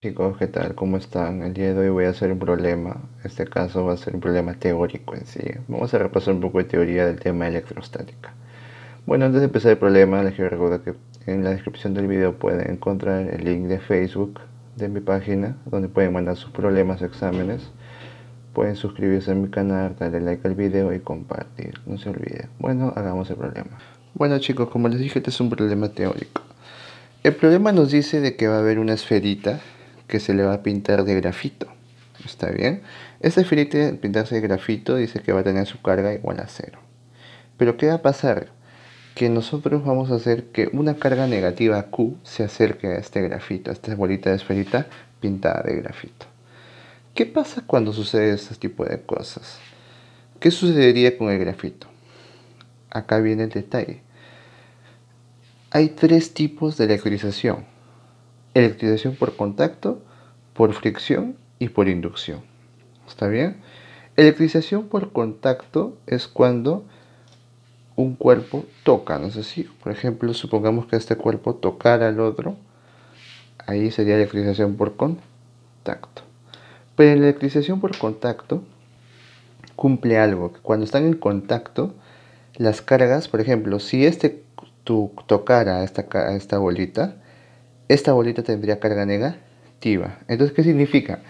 Chicos, ¿qué tal? ¿Cómo están? El día de hoy voy a hacer un problema. Este caso va a ser un problema teórico en sí. Vamos a repasar un poco de teoría del tema electrostática. Bueno, antes de empezar el problema, les quiero recordar que en la descripción del video pueden encontrar el link de Facebook de mi página, donde pueden mandar sus problemas, exámenes. Pueden suscribirse a mi canal, darle like al video y compartir. No se olviden. Bueno, hagamos el problema. Bueno chicos, como les dije, este es un problema teórico. El problema nos dice de que va a haber una esferita que se le va a pintar de grafito. ¿Está bien? Este filete pintarse de grafito dice que va a tener su carga igual a cero. Pero ¿qué va a pasar? Que nosotros vamos a hacer que una carga negativa Q se acerque a este grafito, a esta bolita de esferita pintada de grafito. ¿Qué pasa cuando sucede este tipo de cosas? ¿Qué sucedería con el grafito? Acá viene el detalle. Hay tres tipos de electrización electrización por contacto, por fricción y por inducción. ¿Está bien? Electrización por contacto es cuando un cuerpo toca, ¿no sé si, Por ejemplo, supongamos que este cuerpo tocara al otro, ahí sería electrización por contacto. Pero la electrización por contacto cumple algo, que cuando están en contacto, las cargas, por ejemplo, si este tocara esta, a esta bolita, esta bolita tendría carga negativa. Entonces, ¿qué significa?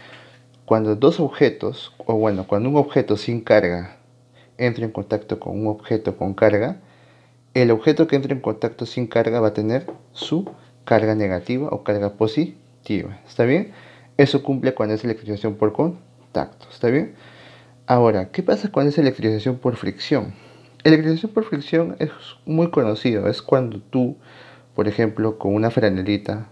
Cuando dos objetos, o bueno, cuando un objeto sin carga entra en contacto con un objeto con carga, el objeto que entra en contacto sin carga va a tener su carga negativa o carga positiva. ¿Está bien? Eso cumple cuando es electrización por contacto. ¿Está bien? Ahora, ¿qué pasa cuando es electrización por fricción? Electrización por fricción es muy conocido, es cuando tú por ejemplo, con una franelita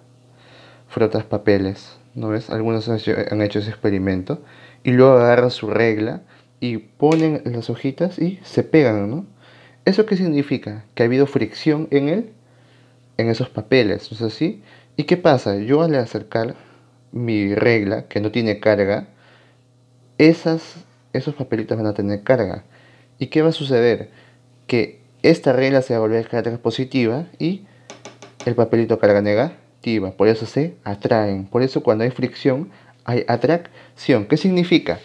frotas papeles, ¿no ves? Algunos han hecho, ese experimento y luego agarran su regla y ponen las hojitas y se pegan, ¿no? ¿Eso qué significa? Que ha habido fricción en él, en esos papeles, ¿no es así? ¿Y qué pasa? Yo al acercar mi regla, que no tiene carga, esas, esos papelitos van a tener carga. ¿Y qué va a suceder? Que esta regla se va a volver carga positiva y el papelito carga negativa, por eso se atraen. Por eso cuando hay fricción hay atracción. ¿Qué significa?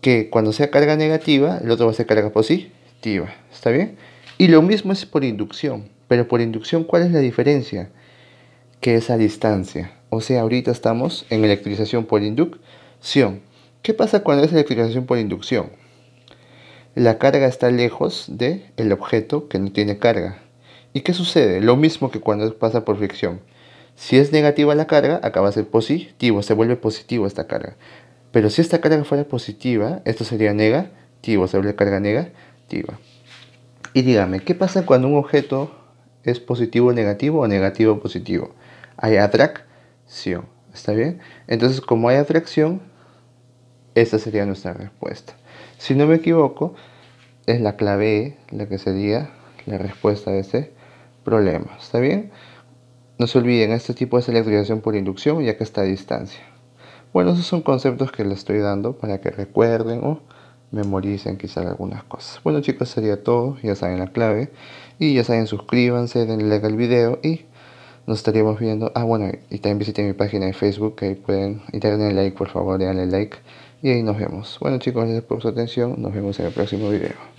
Que cuando sea carga negativa, el otro va a ser carga positiva. ¿Está bien? Y lo mismo es por inducción. Pero por inducción, ¿cuál es la diferencia? Que es a distancia. O sea, ahorita estamos en electrización por inducción. ¿Qué pasa cuando es electrización por inducción? La carga está lejos del el objeto que no tiene carga. ¿Y qué sucede? Lo mismo que cuando pasa por fricción. Si es negativa la carga, acaba de ser positivo, se vuelve positivo esta carga. Pero si esta carga fuera positiva, esto sería negativo, se vuelve carga negativa. Y dígame, ¿qué pasa cuando un objeto es positivo negativo o negativo positivo? Hay atracción, ¿está bien? Entonces, como hay atracción, esta sería nuestra respuesta. Si no me equivoco, es la clave e, la que sería la respuesta de C problemas, ¿está bien? No se olviden, este tipo de electrificación por inducción ya que está a distancia. Bueno, esos son conceptos que les estoy dando para que recuerden o memoricen quizás algunas cosas. Bueno chicos, sería todo, ya saben la clave. Y ya saben, suscríbanse, denle like al video y nos estaríamos viendo. Ah, bueno, y también visiten mi página de Facebook, que ahí pueden, y denle like por favor, denle like. Y ahí nos vemos. Bueno chicos, gracias por su atención, nos vemos en el próximo video.